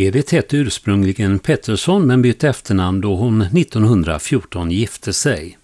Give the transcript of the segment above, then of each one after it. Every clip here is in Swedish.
Edith hette ursprungligen Pettersson men bytte efternamn då hon 1914 gifte sig.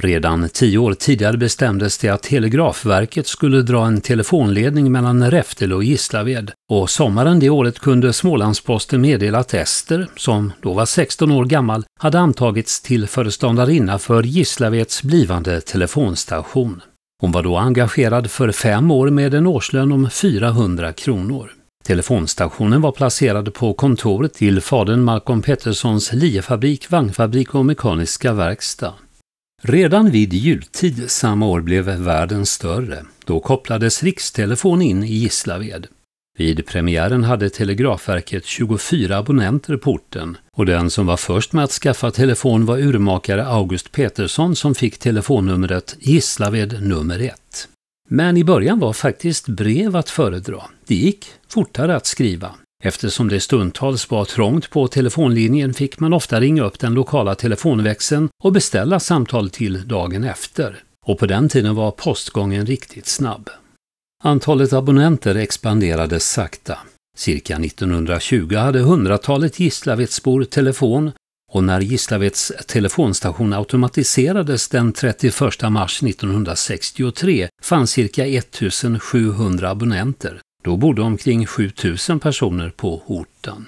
Redan tio år tidigare bestämdes det att Telegrafverket skulle dra en telefonledning mellan Räftele och Gislaved och sommaren det året kunde Smålandsposten meddela att Ester, som då var 16 år gammal, hade antagits till föreståndarinna för Gislaveds blivande telefonstation. Hon var då engagerad för fem år med en årslön om 400 kronor. Telefonstationen var placerad på kontoret till fadern Malcolm Petterssons liefabrik, vagnfabrik och mekaniska verkstad. Redan vid jultid samma år blev världen större. Då kopplades rikstelefon in i Gislaved. Vid premiären hade Telegrafverket 24 abonnenter på orten och den som var först med att skaffa telefon var urmakare August Petersson som fick telefonnumret Gislaved nummer 1. Men i början var faktiskt brev att föredra. Det gick fortare att skriva. Eftersom det stundtals var trångt på telefonlinjen fick man ofta ringa upp den lokala telefonväxeln och beställa samtal till dagen efter. Och på den tiden var postgången riktigt snabb. Antalet abonnenter expanderade sakta. Cirka 1920 hade hundratalet Gislavedsbor telefon och när Gislaveds telefonstation automatiserades den 31 mars 1963 fanns cirka 1700 abonnenter. Då bodde omkring 7000 personer på orten.